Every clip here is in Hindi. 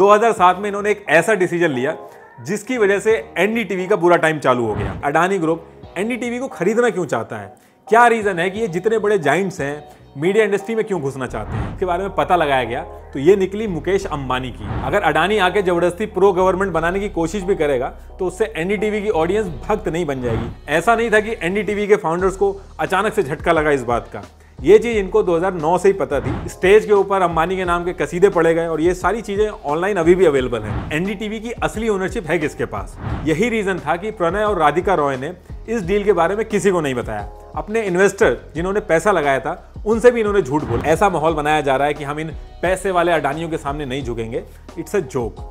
2007 में इन्होंने एक ऐसा डिसीजन लिया जिसकी वजह से एनडीटीवी का बुरा टाइम चालू हो गया अडानी ग्रुप एनडीटीवी को खरीदना क्यों चाहता है क्या रीज़न है कि ये जितने बड़े जाइंट्स हैं मीडिया इंडस्ट्री में क्यों घुसना चाहते हैं इसके बारे में पता लगाया गया तो ये निकली मुकेश अंबानी की अगर अडानी आके जबरदस्ती प्रो गवर्नमेंट बनाने की कोशिश भी करेगा तो उससे एनडीटीवी की ऑडियंस भक्त नहीं बन जाएगी ऐसा नहीं था कि एनडीटीवी के फाउंडर्स को अचानक से झटका लगा इस बात का ये चीज़ इनको 2009 से ही पता थी स्टेज के ऊपर अंबानी के नाम के कसीदे पड़े गए और ये सारी चीज़ें ऑनलाइन अभी भी अवेलेबल हैं एन की असली ओनरशिप है किसके पास यही रीज़न था कि प्रणय और राधिका रॉय ने इस डील के बारे में किसी को नहीं बताया अपने इन्वेस्टर जिन्होंने पैसा लगाया था उनसे भी इन्होंने झूठ बोला ऐसा माहौल बनाया जा रहा है कि हम इन पैसे वाले अडानियों के सामने नहीं झुकेंगे इट्स अ जोक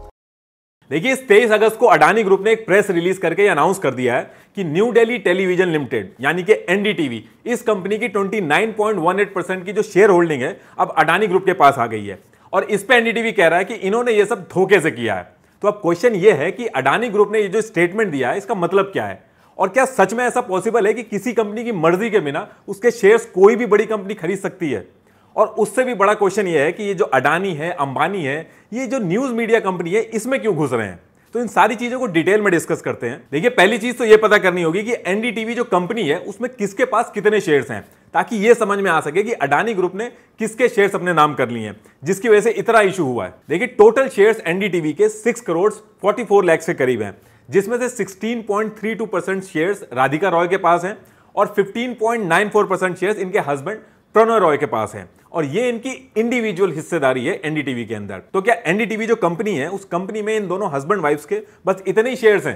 देखिए इस तेईस अगस्त को अडानी ग्रुप ने एक प्रेस रिलीज करके अनाउंस कर दिया है कि न्यू दिल्ली टेलीविजन लिमिटेड यानी कि एनडीटीवी इस कंपनी की 29.18 परसेंट की जो शेयर होल्डिंग है अब अडानी ग्रुप के पास आ गई है और इस पे एनडीटीवी कह रहा है कि इन्होंने ये सब धोखे से किया है तो अब क्वेश्चन ये है कि अडानी ग्रुप ने ये जो स्टेटमेंट दिया है इसका मतलब क्या है और क्या सच में ऐसा पॉसिबल है कि किसी कंपनी की मर्जी के बिना उसके शेयर्स कोई भी बड़ी कंपनी खरीद सकती है और उससे भी बड़ा क्वेश्चन ये है कि ये जो अडानी है अंबानी है ये जो न्यूज़ मीडिया कंपनी है इसमें क्यों घुस रहे हैं तो इन सारी चीज़ों को डिटेल में डिस्कस करते हैं देखिए पहली चीज़ तो ये पता करनी होगी कि एनडीटीवी जो कंपनी है उसमें किसके पास कितने शेयर्स हैं ताकि ये समझ में आ सके कि अडानी ग्रुप ने किसके शेयर्स अपने नाम कर लिए हैं जिसकी वजह से इतना इशू हुआ है देखिए टोटल शेयर्स एनडीटीवी के सिक्स करोड़ फोर लैक्स के करीब हैं जिसमें से two percent shares Radhika Roy के पास हैं और फोर परसेंट शेयर्स इनके हस्बैंड प्रणय रॉय के पास हैं और ये इनकी इंडिविजुअल हिस्सेदारी है एनडीटीवी के अंदर तो क्या एनडीटीवी जो कंपनी है उस कंपनी में इन दोनों हस्बैंड वाइफ्स के बस इतने ही शेयर्स हैं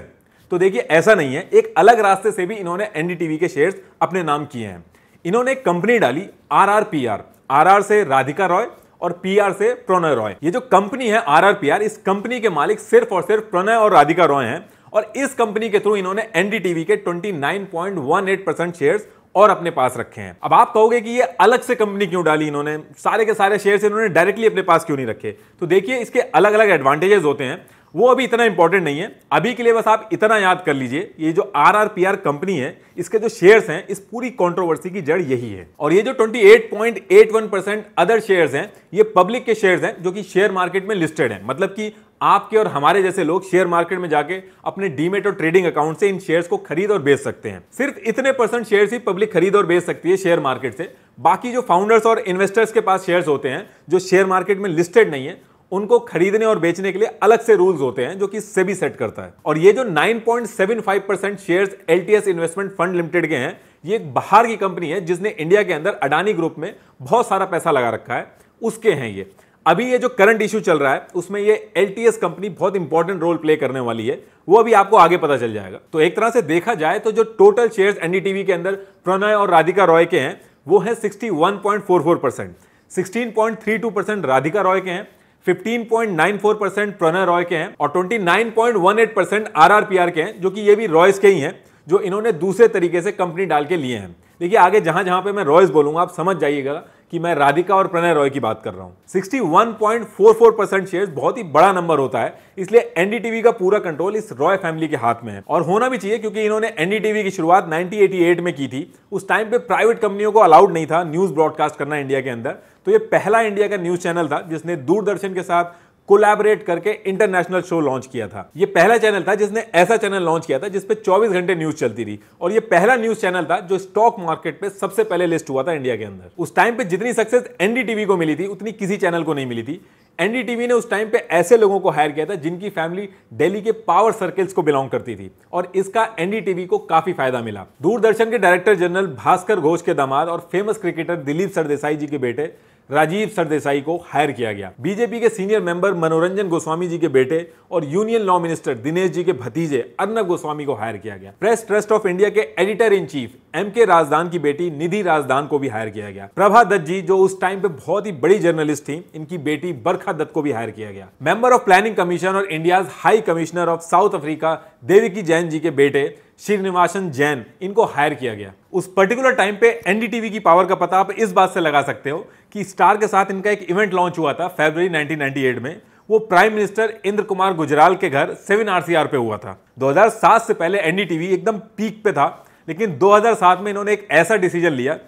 तो देखिए ऐसा नहीं है एक अलग रास्ते से भी इन्होंने एनडीटीवी के शेयर्स अपने नाम किए हैं इन्होंने एक कंपनी डाली R R P R R R से राधिका रॉय और पीआर से प्रणय रॉय ये जो कंपनी है आरआरपीआर इस कंपनी के मालिक सिर्फ और सिर्फ प्रणय और राधिका रॉय हैं और इस कंपनी के थ्रू इन्होंने एनडीटीवी के 29.18 परसेंट शेयर्स और अपने पास रखे हैं अब आप कहोगे कि ये अलग से कंपनी क्यों डाली इन्होंने सारे के सारे शेयर इन्होंने डायरेक्टली अपने पास क्यों नहीं रखे तो देखिए इसके अलग अलग एडवांटेजेस होते हैं वो अभी इतना इंपॉर्टेंट नहीं है अभी के लिए बस आप इतना याद कर लीजिए ये जो R R P R company है इसके जो शेयर्स हैं इस पूरी कंट्रोवर्सी की जड़ यही है और ये जो 28.81 परसेंट अदर शेयर्स हैं ये पब्लिक के शेयर्स हैं जो कि शेयर मार्केट में लिस्टेड हैं मतलब कि आपके और हमारे जैसे लोग शेयर मार्केट में जाके अपने डीमेट और ट्रेडिंग अकाउंट से इन शेयर्स को खरीद और बेच सकते हैं सिर्फ इतने परसेंट शेयर्स ही पब्लिक खरीद और बेच सकती है शेयर मार्केट से बाकी जो फाउंडर्स और इन्वेस्टर्स के पास शेयर्स होते हैं जो शेयर मार्केट में लिस्टेड नहीं है उनको खरीदने और बेचने के लिए अलग से रूल्स होते हैं जो कि सेबी सेट करता है और ये जो 9.75 percent share L investment fund limited के हैं ये एक बाहर की कंपनी है जिसने इंडिया के अंदर अडानी ग्रुप में बहुत सारा पैसा लगा रखा है उसके हैं ये अभी ये जो करंट इशू चल रहा है उसमें ये एल कंपनी बहुत इंपॉर्टेंट रोल प्ले करने वाली है वो अभी आपको आगे पता चल जाएगा तो एक तरह से देखा जाए तो जो टोटल शेयर एनडीटीवी के अंदर प्रणय और राधिका रॉय के हैं वो है sixty one point four four percent sixteen point three two percent Radhika Roy के हैं 15.94 परसेंट प्रणय रॉय के हैं और 29.18 परसेंट आर के हैं जो कि ये भी रॉयस के ही हैं जो इन्होंने दूसरे तरीके से कंपनी डाल के लिए हैं देखिए आगे जहां जहां पे मैं रॉयस बोलूंगा आप समझ जाइएगा कि मैं राधिका और प्रणय रॉय की बात कर रहा हूं 61.44 परसेंट शेयर बहुत ही बड़ा नंबर होता है इसलिए एनडीटीवी का पूरा कंट्रोल इस रॉय फैमिली के हाथ में है और होना भी चाहिए क्योंकि इन्होंने एनडीटीवी की शुरुआत 1988 में की थी उस टाइम पे प्राइवेट कंपनियों को अलाउड नहीं था न्यूज ब्रॉडकास्ट करना इंडिया के अंदर तो ये पहला इंडिया का न्यूज चैनल था जिसने दूरदर्शन के साथ कोलैबोरेट करके इंटरनेशनल शो लॉन्च किया था ये पहला चैनल था जिसने ऐसा चैनल लॉन्च किया था जिसपे 24 घंटे न्यूज चलती थी और ये पहला न्यूज चैनल था जो स्टॉक मार्केट पे सबसे पहले लिस्ट हुआ था इंडिया के अंदर उस टाइम पे जितनी सक्सेस एनडीटीवी को मिली थी उतनी किसी चैनल को नहीं मिली थी एनडीटीवी ने उस टाइम पे ऐसे लोगों को हायर किया था जिनकी फैमिली दिल्ली के पावर सर्कल्स को बिलोंग करती थी और इसका एनडीटीवी को काफी फायदा मिला दूरदर्शन के डायरेक्टर जनरल भास्कर घोष के दामाद और फेमस क्रिकेटर दिलीप सरदेसाई जी के बेटे राजीव सरदेसाई को हायर किया गया बीजेपी के सीनियर मेंबर मनोरंजन गोस्वामी जी के बेटे और union law minister Dinesh ji के भतीजे अर्नब गोस्वामी को हायर किया गया प्रेस ट्रस्ट ऑफ इंडिया के editor in chief M K Razdan की बेटी निधि राजदान को भी हायर किया गया प्रभा दत्त जी जो उस टाइम पे बहुत ही बड़ी जर्नलिस्ट थी इनकी बेटी बरखा दत्त को भी हायर किया गया मेंबर ऑफ प्लानिंग कमीशन और India high commissioner of South Africa Devaki Jain जी के बेटे श्रीनिवासन जैन इनको हायर किया गया उस पर्टिकुलर टाइम पे एनडीटीवी की पावर का पता आप इस बात से लगा सकते हो कि स्टार के साथ इनका एक इवेंट लॉन्च हुआ था फेबर 1998 में वो प्राइम मिनिस्टर इंद्र कुमार गुजराल के घर सेवन आरसीआर पे हुआ था 2007 से पहले एनडीटीवी एकदम पीक पे था लेकिन 2007 में इन्होंने एक ऐसा डिसीजन लिया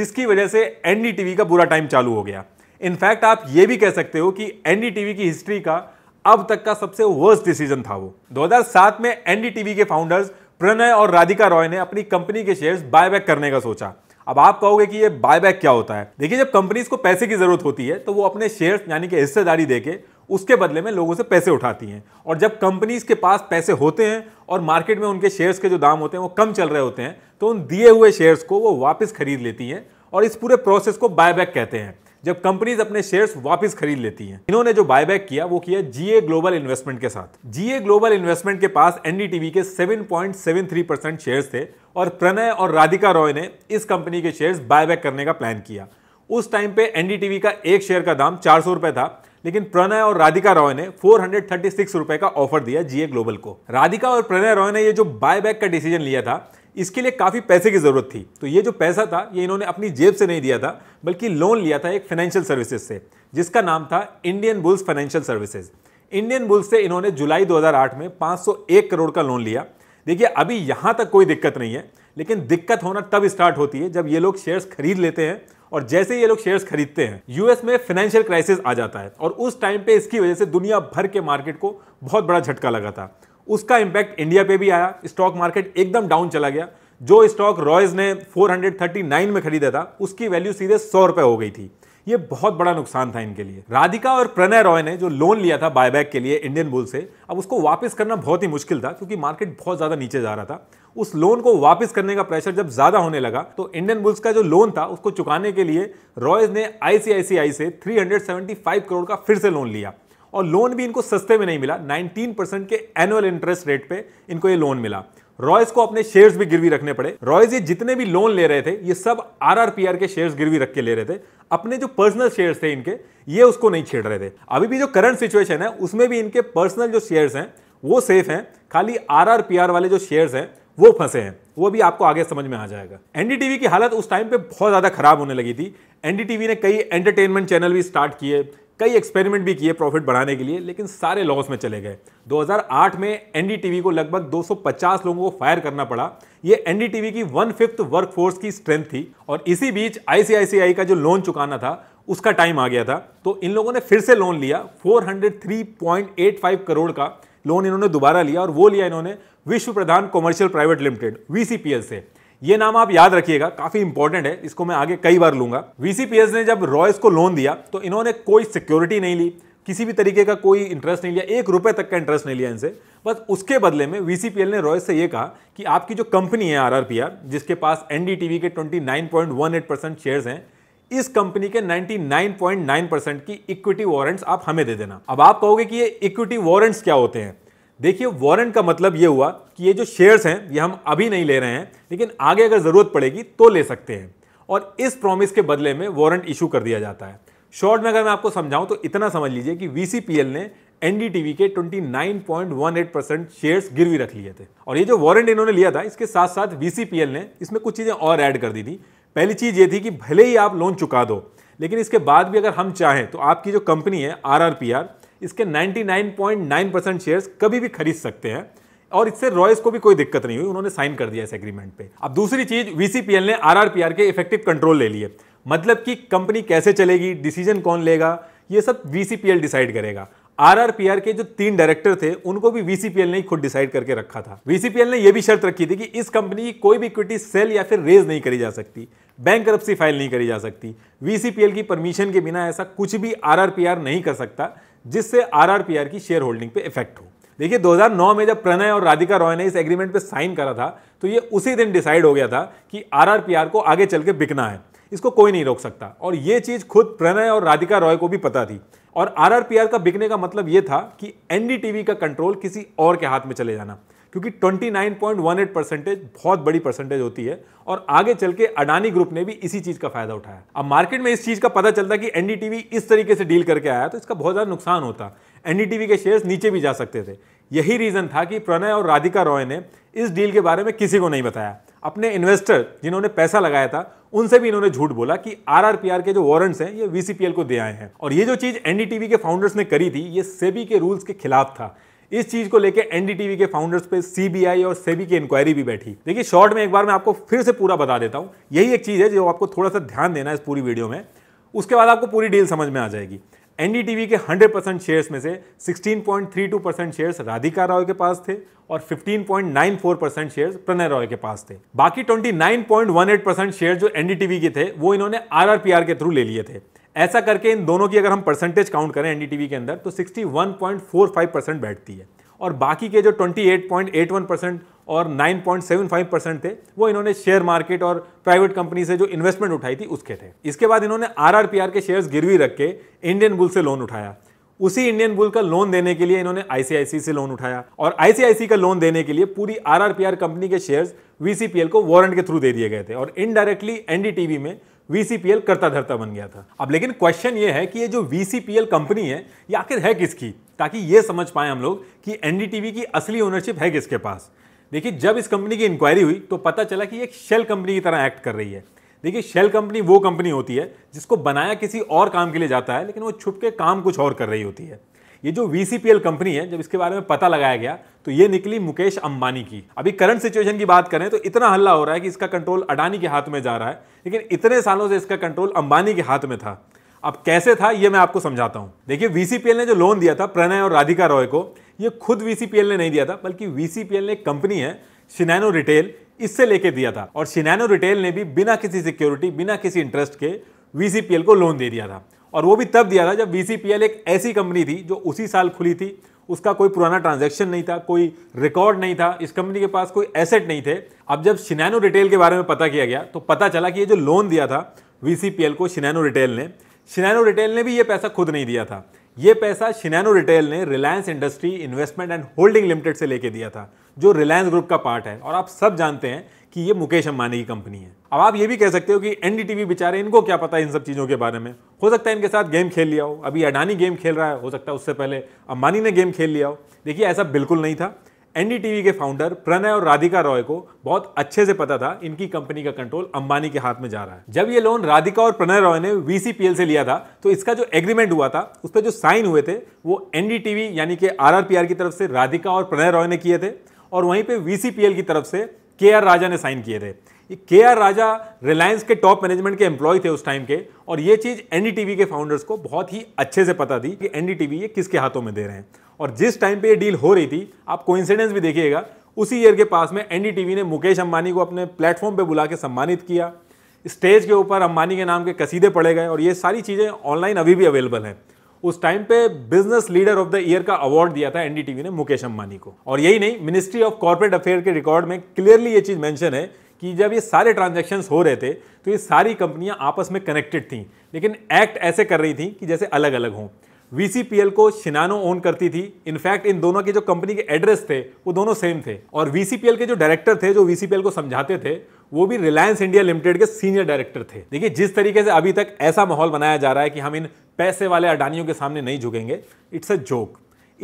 जिसकी वजह से एनडीटीवी का बुरा टाइम चालू हो गया इनफैक्ट आप ये भी कह सकते हो कि एनडीटीवी की हिस्ट्री का अब तक का सबसे वर्स्ट डिसीजन था वो 2007 में एनडीटीवी के फाउंडर्स प्रणय और राधिका रॉय ने अपनी कंपनी के शेयर्स बायबैक करने का सोचा अब आप कहोगे कि ये बायबैक क्या होता है देखिए जब कंपनीज को पैसे की जरूरत होती है तो वो अपने शेयर्स यानी कि हिस्सेदारी देके उसके बदले में लोगों से पैसे उठाती हैं और जब कंपनीज के पास पैसे होते हैं और मार्केट में उनके शेयर्स के जो दाम होते हैं वो कम चल रहे होते हैं तो उन दिए हुए शेयर्स को वो वापस खरीद लेती हैं और इस पूरे प्रोसेस को बायबैक कहते हैं जब कंपनीज अपने शेयर्स वापस खरीद लेती हैं इन्होंने जो बायबैक किया वो किया जीए ग्लोबल इन्वेस्टमेंट के साथ जीए ग्लोबल इन्वेस्टमेंट के पास एनडीटीवी के 7.73 परसेंट शेयर्स थे और प्रणय और राधिका रॉय ने इस कंपनी के शेयर्स बायबैक करने का प्लान किया उस टाइम पे एनडीटीवी का एक शेयर का दाम चार सौ था लेकिन प्रणय और राधिका रॉय ने फोर रुपए का ऑफर दिया जीए ग्लोबल को राधिका और प्रणय रॉय ने ये जो बायबैक का डिसीजन लिया था इसके लिए काफ़ी पैसे की ज़रूरत थी तो ये जो पैसा था ये इन्होंने अपनी जेब से नहीं दिया था बल्कि लोन लिया था एक फाइनेंशियल सर्विसेज से जिसका नाम था Indian Bulls financial services Indian Bulls से इन्होंने जुलाई 2008 में 501 करोड़ का लोन लिया देखिए अभी यहाँ तक कोई दिक्कत नहीं है लेकिन दिक्कत होना तब स्टार्ट होती है जब ये लोग शेयर्स खरीद लेते हैं और जैसे ये लोग शेयर्स खरीदते हैं यूएस में फाइनेंशियल क्राइसिस आ जाता है और उस टाइम पे इसकी वजह से दुनिया भर के मार्केट को बहुत बड़ा झटका लगा था उसका इंपैक्ट इंडिया पे भी आया स्टॉक मार्केट एकदम डाउन चला गया जो स्टॉक रॉयज ने 439 में खरीदा था उसकी वैल्यू सीधे सौ रुपए हो गई थी ये बहुत बड़ा नुकसान था इनके लिए राधिका और प्रणय रॉय ने जो लोन लिया था बायबैक के लिए इंडियन बुल से अब उसको वापस करना बहुत ही मुश्किल था क्योंकि मार्केट बहुत ज़्यादा नीचे जा रहा था उस लोन को वापस करने का प्रेशर जब ज़्यादा होने लगा तो इंडियन बुल्स का जो लोन था उसको चुकाने के लिए रॉयज ने आईसीआईसीआई से 375 करोड़ का फिर से लोन लिया और लोन भी इनको सस्ते में नहीं मिला 19 परसेंट के एनुअल इंटरेस्ट रेट पे इनको ये लोन मिला रॉयस को अपने शेयर्स भी गिरवी रखने पड़े रॉयस ये जितने भी लोन ले रहे थे ये सब आरआरपीआर के शेयर्स गिरवी रख के ले रहे थे अपने जो पर्सनल शेयर्स थे इनके ये उसको नहीं छेड़ रहे थे अभी भी जो करंट सिचुएशन है उसमें भी इनके पर्सनल जो शेयर्स हैं वो सेफ हैं खाली आरआरपीआर वाले जो शेयर्स हैं वो फंसे हैं वो भी आपको आगे समझ में आ जाएगा एनडीटीवी की हालत उस टाइम पे बहुत ज़्यादा खराब होने लगी थी एनडीटीवी ने कई एंटरटेनमेंट चैनल भी स्टार्ट किए कई एक्सपेरिमेंट भी किए प्रॉफिट बढ़ाने के लिए लेकिन सारे लॉस में चले गए 2008 में एनडीटीवी को लगभग 250 लोगों को फायर करना पड़ा ये एनडीटीवी की वन फिफ्थ वर्कफोर्स की स्ट्रेंथ थी और इसी बीच आईसीआईसीआई का जो लोन चुकाना था उसका टाइम आ गया था तो इन लोगों ने फिर से लोन लिया 403.85 करोड़ का लोन इन्होंने दोबारा लिया और वो लिया इन्होंने Vishwa Pradhan commercial private limited VCPL से ये नाम आप याद रखिएगा काफी इंपॉर्टेंट है इसको मैं आगे कई बार लूंगा वीसीपीएस ने जब रॉयस को लोन दिया तो इन्होंने कोई सिक्योरिटी नहीं ली किसी भी तरीके का कोई इंटरेस्ट नहीं लिया एक रुपए तक का इंटरेस्ट नहीं लिया इनसे बस उसके बदले में वीसीपीएल ने रॉयस से यह कहा कि आपकी जो कंपनी है आरआरपीआर जिसके पास एनडीटीवी के एट परसेंट शेयर हैं इस कंपनी के 99.9 परसेंट की इक्विटी वारंट्स आप हमें दे देना अब आप कहोगे कि ये इक्विटी वारंट्स क्या होते हैं देखिए वारंट का मतलब ये हुआ कि ये जो शेयर्स हैं ये हम अभी नहीं ले रहे हैं लेकिन आगे अगर ज़रूरत पड़ेगी तो ले सकते हैं और इस प्रॉमिस के बदले में वारंट इशू कर दिया जाता है शॉर्ट में अगर मैं आपको समझाऊं तो इतना समझ लीजिए कि वी ने एन के 29.18 परसेंट शेयर्स गिरवी रख लिए थे और ये जो वारंट इन्होंने लिया था इसके साथ साथ वी ने इसमें कुछ चीज़ें और ऐड कर दी थी पहली चीज़ ये थी कि भले ही आप लोन चुका दो लेकिन इसके बाद भी अगर हम चाहें तो आपकी जो कंपनी है आर इसके 99.9 परसेंट शेयर्स कभी भी खरीद सकते हैं और इससे रॉयस को भी कोई दिक्कत नहीं हुई उन्होंने साइन कर दिया इस एग्रीमेंट पे अब दूसरी चीज वीसीपीएल ने आरआरपीआर के इफेक्टिव कंट्रोल ले लिए मतलब कि कंपनी कैसे चलेगी डिसीजन कौन लेगा ये सब वीसीपीएल डिसाइड करेगा आरआरपीआर के जो तीन डायरेक्टर थे उनको भी वीसीपीएल ने खुद डिसाइड करके रखा था वीसीपीएल ने यह भी शर्त रखी थी कि इस कंपनी की कोई भी इक्विटी सेल या फिर रेज नहीं करी जा सकती बैंक फाइल नहीं करी जा सकती वीसीपीएल की परमिशन के बिना ऐसा कुछ भी आरआरपीआर नहीं कर सकता जिससे आरआरपीआर की शेयर होल्डिंग पे इफेक्ट हो देखिए 2009 में जब प्रणय और राधिका रॉय ने इस एग्रीमेंट पे साइन करा था तो ये उसी दिन डिसाइड हो गया था कि आरआरपीआर को आगे चल के बिकना है इसको कोई नहीं रोक सकता और ये चीज़ खुद प्रणय और राधिका रॉय को भी पता थी और आरआरपीआर का बिकने का मतलब ये था कि एनडीटीवी का कंट्रोल किसी और के हाथ में चले जाना क्योंकि 29.18 परसेंटेज बहुत बड़ी परसेंटेज होती है और आगे चल के अडानी ग्रुप ने भी इसी चीज का फायदा उठाया अब मार्केट में इस चीज का पता चलता कि एनडीटीवी इस तरीके से डील करके आया तो इसका बहुत ज्यादा नुकसान होता एनडीटीवी के शेयर्स नीचे भी जा सकते थे यही रीजन था कि प्रणय और राधिका रॉय ने इस डील के बारे में किसी को नहीं बताया अपने इन्वेस्टर जिन्होंने पैसा लगाया था उनसे भी इन्होंने झूठ बोला कि आरआरपीआर के जो वारंट्स हैं ये वीसीपीएल को दे आए हैं और ये जो चीज एनडीटीवी के फाउंडर्स ने करी थी ये सेबी के रूल्स के खिलाफ था इस चीज को लेकर एनडीटीवी के फाउंडर्स पे सीबीआई और सेबी की इंक्वायरी भी बैठी देखिए शॉर्ट में एक बार मैं आपको फिर से पूरा बता देता हूं यही एक चीज है जो आपको थोड़ा सा ध्यान देना है इस पूरी वीडियो में उसके बाद आपको पूरी डील समझ में आ जाएगी एनडीटीवी के 100 परसेंट शेयर्स में से 16.32 परसेंट शेयर्स राधिका रॉय के पास थे और 15.94 परसेंट शेयर्स प्रणय रॉय के पास थे बाकी 29.18 परसेंट शेयर जो एनडीटीवी के थे वो इन्होंने आरआरपीआर के थ्रू ले लिए थे ऐसा करके इन दोनों की अगर हम परसेंटेज काउंट करें एनडीटीवी के अंदर तो 61.45 परसेंट बैठती है और बाकी के जो 28.81 परसेंट और 9.75 परसेंट थे वो इन्होंने शेयर मार्केट और प्राइवेट कंपनी से जो इन्वेस्टमेंट उठाई थी उसके थे इसके बाद इन्होंने आरआरपीआर के शेयर्स गिरवी रख के इंडियन बुल से लोन उठाया उसी इंडियन बुल का लोन देने के लिए इन्होंने आईसीआईसी से लोन उठाया और आईसीआईसी का लोन देने के लिए पूरी आरआरपीआर कंपनी के शेयर्स वीसीपीएल को वारंट के थ्रू दे दिए गए थे और इनडायरेक्टली एनडीटीवी में वीसीपीएल करता धरता बन गया था अब लेकिन क्वेश्चन ये है कि ये जो वीसीपीएल कंपनी है ये आखिर है किसकी ताकि ये समझ पाए हम लोग कि एनडीटीवी की असली ओनरशिप है किसके पास देखिए जब इस कंपनी की इंक्वायरी हुई तो पता चला कि एक शेल कंपनी की तरह एक्ट कर रही है देखिए शेल कंपनी वो कंपनी होती है जिसको बनाया किसी और काम के लिए जाता है लेकिन वो छुप के काम कुछ और कर रही होती है ये जो वीसीपीएल कंपनी है जब इसके बारे में पता लगाया गया तो ये निकली मुकेश अंबानी की अभी करंट सिचुएशन की बात करें तो इतना हल्ला हो रहा है कि इसका कंट्रोल अडानी के हाथ में जा रहा है लेकिन इतने सालों से इसका कंट्रोल अंबानी के हाथ में था अब कैसे था ये मैं आपको समझाता हूँ देखिए वीसीपीएल ने जो लोन दिया था प्रणय और राधिका रॉय को ये खुद वीसीपीएल ने नहीं दिया था बल्कि वीसीपीएल ने एक कंपनी है शिनैनो रिटेल इससे लेके दिया था और शिनैनो रिटेल ने भी बिना किसी सिक्योरिटी बिना किसी इंटरेस्ट के वीसीपीएल को लोन दे दिया था और वो भी तब दिया था जब वीसीपीएल एक ऐसी कंपनी थी जो उसी साल खुली थी उसका कोई पुराना ट्रांजैक्शन नहीं था कोई रिकॉर्ड नहीं था इस कंपनी के पास कोई एसेट नहीं थे अब जब शिनैनो रिटेल के बारे में पता किया गया तो पता चला कि ये जो लोन दिया था वीसीपीएल को शिनैनो रिटेल ने शिनैनो रिटेल ने भी ये पैसा खुद नहीं दिया था ये पैसा शिनैनो रिटेल ने Reliance industry investment and holding limited से लेके दिया था जो रिलायंस ग्रुप का पार्ट है और आप सब जानते हैं कि ये मुकेश अंबानी की कंपनी है अब आप ये भी कह सकते हो कि एनडीटीवी बेचारे इनको क्या पता है इन सब चीज़ों के बारे में हो सकता है इनके साथ गेम खेल लिया हो अभी अडानी गेम खेल रहा है हो सकता है उससे पहले अंबानी ने गेम खेल लिया हो देखिए ऐसा बिल्कुल नहीं था एनडीटीवी के फाउंडर प्रणय और राधिका रॉय को बहुत अच्छे से पता था इनकी कंपनी का कंट्रोल अंबानी के हाथ में जा रहा है जब ये लोन राधिका और प्रणय रॉय ने वीसीपीएल से लिया था तो इसका जो एग्रीमेंट हुआ था उस पर जो साइन हुए थे वो एनडीटीवी यानी कि आरआरपीआर की तरफ से राधिका और प्रणय रॉय ने किए थे और वहीं पे वीसीपीएल की तरफ से के आर राजा ने साइन किए थे के आर राजा रिलायंस के टॉप मैनेजमेंट के एम्प्लॉय थे उस टाइम के और ये चीज़ एनडीटीवी के फाउंडर्स को बहुत ही अच्छे से पता थी कि एनडीटीवी ये किसके हाथों में दे रहे हैं और जिस टाइम पे ये डील हो रही थी आप को भी देखिएगा उसी ईयर के पास में एनडीटीवी ने मुकेश अंबानी को अपने प्लेटफॉर्म पर बुला के सम्मानित किया स्टेज के ऊपर अंबानी के नाम के कसीदे पड़े गए और ये सारी चीज़ें ऑनलाइन अभी भी अवेलेबल हैं उस टाइम पे business leader of the year का अवार्ड दिया था एनडीटीवी ने मुकेश अंबानी को और यही नहीं मिनिस्ट्री ऑफ कॉर्पोरेट अफेयर के रिकॉर्ड में क्लियरली ये चीज मेंशन है कि जब ये सारे ट्रांजेक्शन हो रहे थे तो ये सारी कंपनियां आपस में कनेक्टेड थी लेकिन एक्ट ऐसे कर रही थी कि जैसे अलग अलग हों वीसीपीएल को शिनानो ओन करती थी इनफैक्ट इन दोनों के जो कंपनी के एड्रेस थे वो दोनों सेम थे और वीसीपीएल के जो डायरेक्टर थे जो वीसीपीएल को समझाते थे वो भी रिलायंस इंडिया लिमिटेड के सीनियर डायरेक्टर थे देखिए जिस तरीके से अभी तक ऐसा माहौल बनाया जा रहा है कि हम इन पैसे वाले अडानियों के सामने नहीं झुकेंगे इट्स अ जोक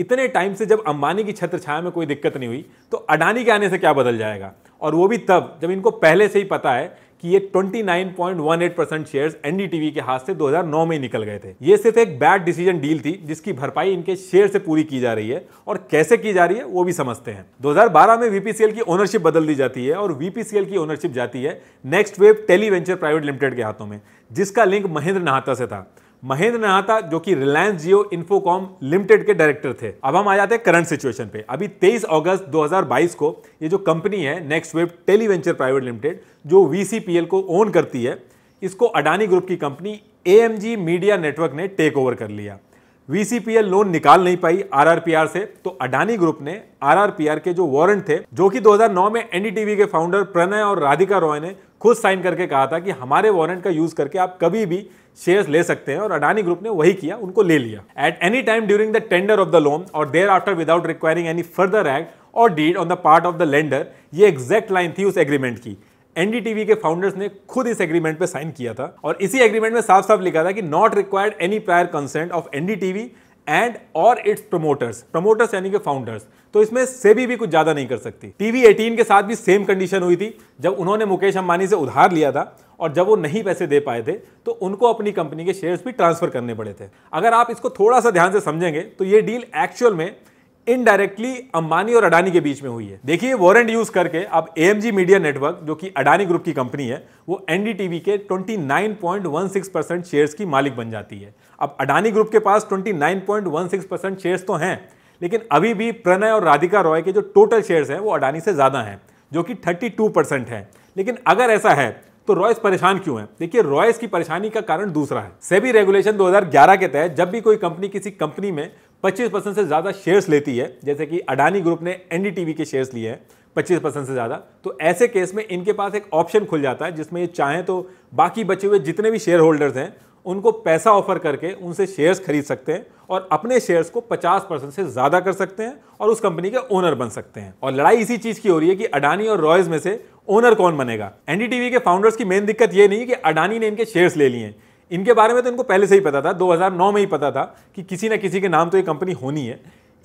इतने टाइम से जब अंबानी की छत्र छाया में कोई दिक्कत नहीं हुई तो अडानी के आने से क्या बदल जाएगा और वो भी तब जब इनको पहले से ही पता है कि ये 29.18 परसेंट शेयर एनडीटीवी के हाथ से 2009 में निकल गए थे ये सिर्फ एक बैड डिसीजन डील थी जिसकी भरपाई इनके शेयर से पूरी की जा रही है और कैसे की जा रही है वो भी समझते हैं 2012 में वीपीसीएल की ओनरशिप बदल दी जाती है और वीपीसीएल की ओनरशिप जाती है next wave tele venture private limited के हाथों में जिसका लिंक महेंद्र नहाता से था महेंद्र नहाता जो कि रिलायंस जियो इन्फोकॉम लिमिटेड के डायरेक्टर थे अब हम आ जाते हैं करंट सिचुएशन पे अभी 23 अगस्त 2022 को ये जो कंपनी है next wave televenture private limited जो वी को ओन करती है इसको अडानी ग्रुप की कंपनी ए मीडिया नेटवर्क ने टेक ओवर कर लिया वी लोन निकाल नहीं पाई आर से तो अडानी ग्रुप ने आर के जो वारंट थे जो कि 2009 में एनडीटीवी के फाउंडर प्रणय और राधिका रॉय ने खुद साइन करके कहा था कि हमारे वारंट का यूज करके आप कभी भी शेयर्स ले सकते हैं और अडानी ग्रुप ने वही किया उनको ले लिया at any time during the tender of the loan or thereafter without requiring any further act or deed on the part of the lender ये एग्जैक्ट लाइन थी उस एग्रीमेंट की एनडीटीवी के फाउंडर्स ने खुद इस एग्रीमेंट पे साइन किया था और इसी एग्रीमेंट में साफ साफ लिखा था कि not required any prior consent of NDTV and और इट्स प्रमोटर्स प्रमोटर्स यानी कि फाउंडर्स तो इसमें सेबी भी कुछ ज्यादा नहीं कर सकती टीवी एटीन के साथ भी सेम कंडीशन हुई थी जब उन्होंने मुकेश अंबानी से उधार लिया था और जब वो नहीं पैसे दे पाए थे तो उनको अपनी कंपनी के शेयर्स भी ट्रांसफर करने पड़े थे अगर आप इसको थोड़ा सा ध्यान से समझेंगे तो ये डील एक्चुअल में इनडायरेक्टली अंबानी और अडानी के बीच में हुई है देखिए वारंट यूज करके अब ए मीडिया नेटवर्क जो कि अडानी ग्रुप की कंपनी है वो एनडीटीवी के 29.16 परसेंट शेयर्स की मालिक बन जाती है अब अडानी ग्रुप के पास 29.16 परसेंट शेयर्स तो हैं लेकिन अभी भी प्रणय और राधिका रॉय के जो टोटल शेयर्स हैं वो अडानी से ज़्यादा हैं जो कि 32 परसेंट है लेकिन अगर ऐसा है तो रॉयस परेशान क्यों है देखिए रॉयस की परेशानी का कारण दूसरा है सेबी रेगुलेशन 2011 के तहत जब भी कोई कंपनी किसी कंपनी में 25 परसेंट से ज़्यादा शेयर्स लेती है जैसे कि अडानी ग्रुप ने एन के शेयर्स लिए हैं 25 परसेंट से ज़्यादा तो ऐसे केस में इनके पास एक ऑप्शन खुल जाता है जिसमें ये चाहें तो बाकी बचे हुए जितने भी शेयर होल्डर्स हैं उनको पैसा ऑफर करके उनसे शेयर्स खरीद सकते हैं और अपने शेयर्स को 50 परसेंट से ज़्यादा कर सकते हैं और उस कंपनी के ओनर बन सकते हैं और लड़ाई इसी चीज़ की हो रही है कि अडानी और रॉयज में से ओनर कौन बनेगा एनडीटीवी के फाउंडर्स की मेन दिक्कत ये नहीं कि अडानी ने इनके शेयर्स ले लिए इनके बारे में तो इनको पहले से ही पता था 2009 में ही पता था कि किसी ना किसी के नाम तो ये कंपनी होनी है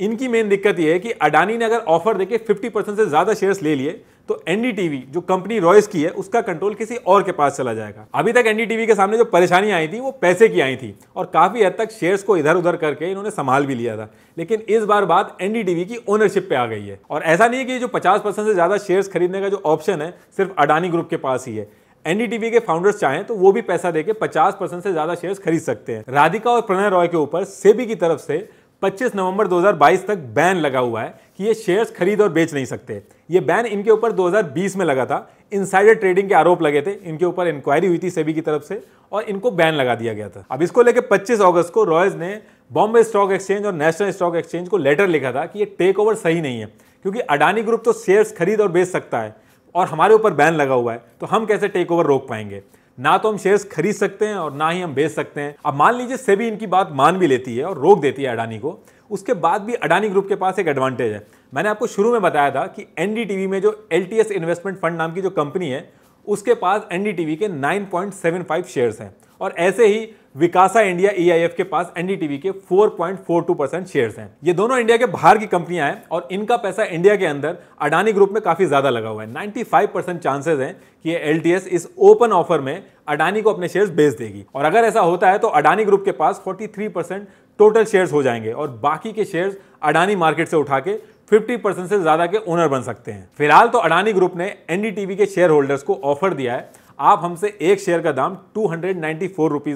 इनकी मेन दिक्कत यह है कि अडानी ने अगर ऑफर देके 50 परसेंट से ज़्यादा शेयर्स ले लिए तो एनडीटीवी जो कंपनी रॉयस की है उसका कंट्रोल किसी और के पास चला जाएगा अभी तक एनडीटीवी के सामने जो परेशानी आई थी वो पैसे की आई थी और काफ़ी हद तक शेयर्स को इधर उधर करके इन्होंने संभाल भी लिया था लेकिन इस बार बात एनडीटीवी की ओनरशिप पे आ गई है और ऐसा नहीं है कि जो पचास परसेंट से ज़्यादा शेयर्स खरीदने का जो ऑप्शन है सिर्फ अडानी ग्रुप के पास ही है एनडीटीवी के फाउंडर्स चाहें तो वो भी पैसा देके 50 परसेंट से ज्यादा शेयर्स खरीद सकते हैं राधिका और प्रणय रॉय के ऊपर सेबी की तरफ से 25 नवंबर 2022 तक बैन लगा हुआ है कि ये शेयर्स खरीद और बेच नहीं सकते ये बैन इनके ऊपर 2020 में लगा था इनसाइडर ट्रेडिंग के आरोप लगे थे इनके ऊपर इंक्वायरी हुई थी सेबी की तरफ से और इनको बैन लगा दिया गया था अब इसको लेकर 25 अगस्त को रॉयज ने बॉम्बे स्टॉक एक्सचेंज और नेशनल स्टॉक एक्सचेंज को लेटर लिखा था कि ये टेक ओवर सही नहीं है क्योंकि अडानी ग्रुप तो शेयर्स खरीद और बेच सकता है और हमारे ऊपर बैन लगा हुआ है तो हम कैसे टेक ओवर रोक पाएंगे ना तो हम शेयर्स खरीद सकते हैं और ना ही हम बेच सकते हैं अब मान लीजिए सेबी इनकी बात मान भी लेती है और रोक देती है अडानी को उसके बाद भी अडानी ग्रुप के पास एक एडवांटेज है मैंने आपको शुरू में बताया था कि एनडीटीवी में जो एल इन्वेस्टमेंट फंड नाम की जो कंपनी है उसके पास एन के 9.75 शेयर्स हैं और ऐसे ही विकासा इंडिया ईआईएफ e के पास एनडीटीवी के 4.42 परसेंट शेयर हैं ये दोनों इंडिया के बाहर की कंपनियां हैं और इनका पैसा इंडिया के अंदर अडानी ग्रुप में काफ़ी ज़्यादा लगा हुआ है 95 परसेंट चांसेज हैं कि ये एल इस ओपन ऑफर में अडानी को अपने शेयर्स बेच देगी और अगर ऐसा होता है तो अडानी ग्रुप के पास 43 परसेंट टोटल शेयर्स हो जाएंगे और बाकी के शेयर्स अडानी मार्केट से उठा के 50 परसेंट से ज़्यादा के ओनर बन सकते हैं फिलहाल तो अडानी ग्रुप ने एनडीटीवी के शेयर होल्डर्स को ऑफर दिया है आप हमसे एक शेयर का दाम टू हंड्रेड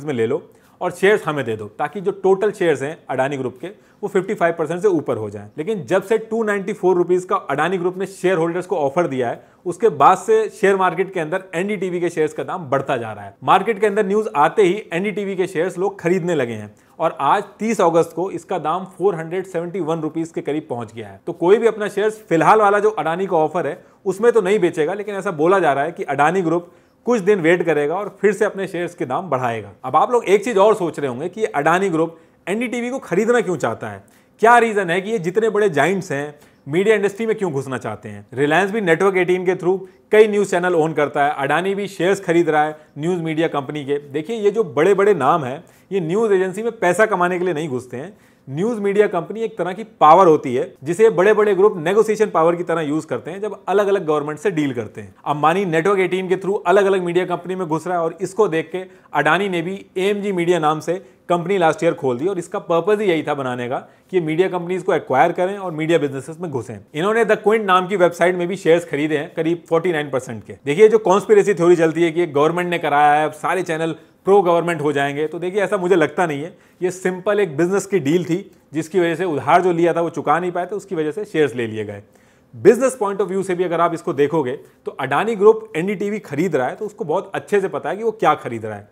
में ले लो और शेयर्स हमें दे दो ताकि जो टोटल शेयर्स हैं अडानी ग्रुप के वो 55 परसेंट से ऊपर हो जाएं लेकिन जब से टू नाइन्टी का अडानी ग्रुप ने शेयर होल्डर्स को ऑफर दिया है उसके बाद से शेयर मार्केट के अंदर एनडीटीवी के शेयर्स का दाम बढ़ता जा रहा है मार्केट के अंदर न्यूज आते ही एनडीटीवी के शेयर्स लोग खरीदने लगे हैं और आज 30 अगस्त को इसका दाम फोर हंड्रेड के करीब पहुंच गया है तो कोई भी अपना शेयर्स फिलहाल वाला जो अडानी का ऑफर है उसमें तो नहीं बेचेगा लेकिन ऐसा बोला जा रहा है कि अडानी ग्रुप कुछ दिन वेट करेगा और फिर से अपने शेयर्स के दाम बढ़ाएगा अब आप लोग एक चीज़ और सोच रहे होंगे कि अडानी ग्रुप एनडीटीवी को खरीदना क्यों चाहता है क्या रीज़न है कि ये जितने बड़े जाइंट्स हैं मीडिया इंडस्ट्री में क्यों घुसना चाहते हैं रिलायंस भी नेटवर्क 18 के थ्रू कई न्यूज़ चैनल ओन करता है अडानी भी शेयर्स खरीद रहा है न्यूज़ मीडिया कंपनी के देखिए ये जो बड़े बड़े नाम हैं ये न्यूज़ एजेंसी में पैसा कमाने के लिए नहीं घुसते हैं न्यूज मीडिया कंपनी एक तरह की पावर होती है जिसे बड़े बड़े ग्रुप नेगोशिएशन पावर की तरह यूज करते हैं जब अलग अलग गवर्नमेंट से डील करते हैं अंबानी नेटवर्क एटीन के थ्रू अलग अलग मीडिया कंपनी में घुस रहा है और इसको देख के अडानी ने भी एम मीडिया नाम से कंपनी लास्ट ईयर खोल दी और इसका पर्पज ही यही था बनाने का कि ये मीडिया कंपनीज को एक्वायर करें और मीडिया बिजनेसेस में घुसें इन्होंने द क्विंट नाम की वेबसाइट में भी शेयर्स खरीदे हैं करीब 49 परसेंट के देखिए जो कॉन्स्पिरेसी थ्योरी चलती है कि गवर्नमेंट ने कराया है सारे चैनल प्रो गवर्नमेंट हो जाएंगे तो देखिए ऐसा मुझे लगता नहीं है ये सिंपल एक बिजनेस की डील थी जिसकी वजह से उधार जो लिया था वो चुका नहीं पाए थे उसकी वजह से शेयर्स ले लिए गए बिजनेस पॉइंट ऑफ व्यू से भी अगर आप इसको देखोगे तो अडानी ग्रुप एनडीटीवी खरीद रहा है तो उसको बहुत अच्छे से पता है कि वो क्या खरीद रहा है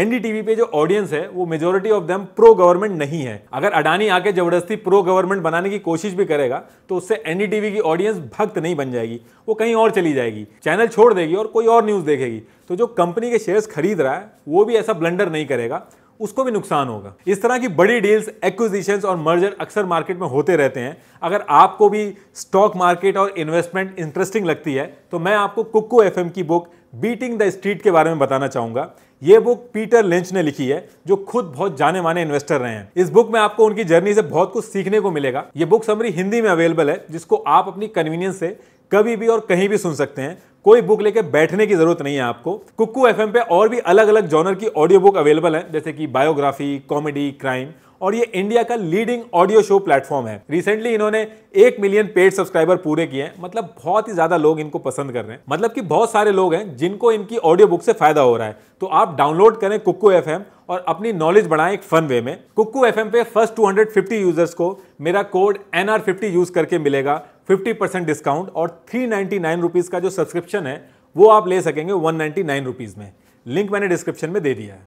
एनडीटीवी पे जो ऑडियंस है वो majority of them pro government नहीं है अगर अडानी आके जबरदस्ती प्रो गवर्नमेंट बनाने की कोशिश भी करेगा तो उससे एनडीटीवी की ऑडियंस भक्त नहीं बन जाएगी वो कहीं और चली जाएगी चैनल छोड़ देगी और कोई और न्यूज़ देखेगी तो जो कंपनी के शेयर्स खरीद रहा है वो भी ऐसा ब्लंडर नहीं करेगा उसको भी नुकसान होगा इस तरह की बड़ी डील्स एक्विजीशन और मर्जर अक्सर मार्केट में होते रहते हैं अगर आपको भी स्टॉक मार्केट और इन्वेस्टमेंट इंटरेस्टिंग लगती है तो मैं आपको कुकू एफ की बुक बीटिंग द स्ट्रीट के बारे में बताना चाहूँगा ये बुक पीटर लिंच ने लिखी है जो खुद बहुत जाने माने इन्वेस्टर रहे हैं इस बुक में आपको उनकी जर्नी से बहुत कुछ सीखने को मिलेगा ये बुक समरी हिंदी में अवेलेबल है जिसको आप अपनी कन्वीनियंस से कभी भी और कहीं भी सुन सकते हैं कोई बुक लेके बैठने की जरूरत नहीं है आपको कुकू एफ पे और भी अलग अलग जॉनर की ऑडियो बुक अवेलेबल है जैसे कि बायोग्राफी कॉमेडी क्राइम और ये इंडिया का लीडिंग ऑडियो शो प्लेटफॉर्म है रिसेंटली इन्होंने एक मिलियन पेड सब्सक्राइबर पूरे किए हैं मतलब बहुत ही ज्यादा लोग इनको पसंद कर रहे हैं मतलब कि बहुत सारे लोग हैं जिनको इनकी ऑडियो बुक से फायदा हो रहा है तो आप डाउनलोड करें कुकू एफ और अपनी नॉलेज बढ़ाएं एक फन वे में कुकू एफ पे फर्स्ट टू यूजर्स को मेरा कोड एन यूज करके मिलेगा फिफ्टी परसेंट डिस्काउंट और थ्री नाइन्टी नाइन रुपीज़ का जो सब्सक्रिप्शन है वो आप ले सकेंगे वन नाइन्टी नाइन रुपीज़ में लिंक मैंने डिस्क्रिप्शन में दे दिया है